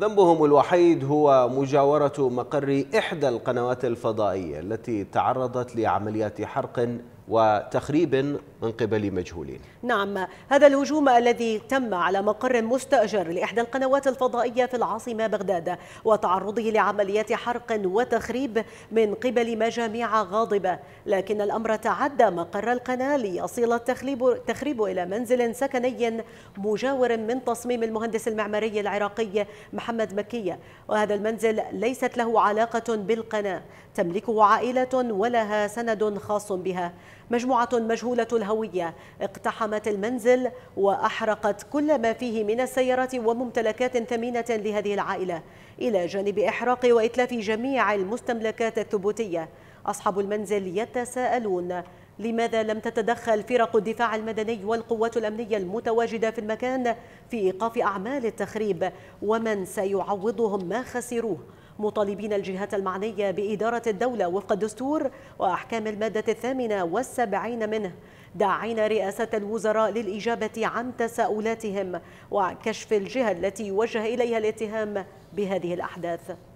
ذنبهم الوحيد هو مجاورة مقر إحدى القنوات الفضائية التي تعرضت لعمليات حرق وتخريب من قبل مجهولين نعم هذا الهجوم الذي تم على مقر مستأجر لإحدى القنوات الفضائية في العاصمة بغداد وتعرضه لعمليات حرق وتخريب من قبل مجاميع غاضبة لكن الأمر تعدى مقر القناة ليصل التخريب إلى منزل سكني مجاور من تصميم المهندس المعماري العراقي محمد مكية وهذا المنزل ليست له علاقة بالقناة تملكه عائلة ولها سند خاص بها مجموعة مجهولة الهوية اقتحمت المنزل وأحرقت كل ما فيه من السيارات وممتلكات ثمينة لهذه العائلة إلى جانب إحراق وإتلاف جميع المستملكات الثبوتية أصحاب المنزل يتساءلون لماذا لم تتدخل فرق الدفاع المدني والقوات الأمنية المتواجدة في المكان في إيقاف أعمال التخريب ومن سيعوضهم ما خسروه مطالبين الجهات المعنية بإدارة الدولة وفق الدستور وأحكام المادة الثامنة والسبعين منه داعين رئاسة الوزراء للإجابة عن تساؤلاتهم وكشف الجهة التي يوجه إليها الاتهام بهذه الأحداث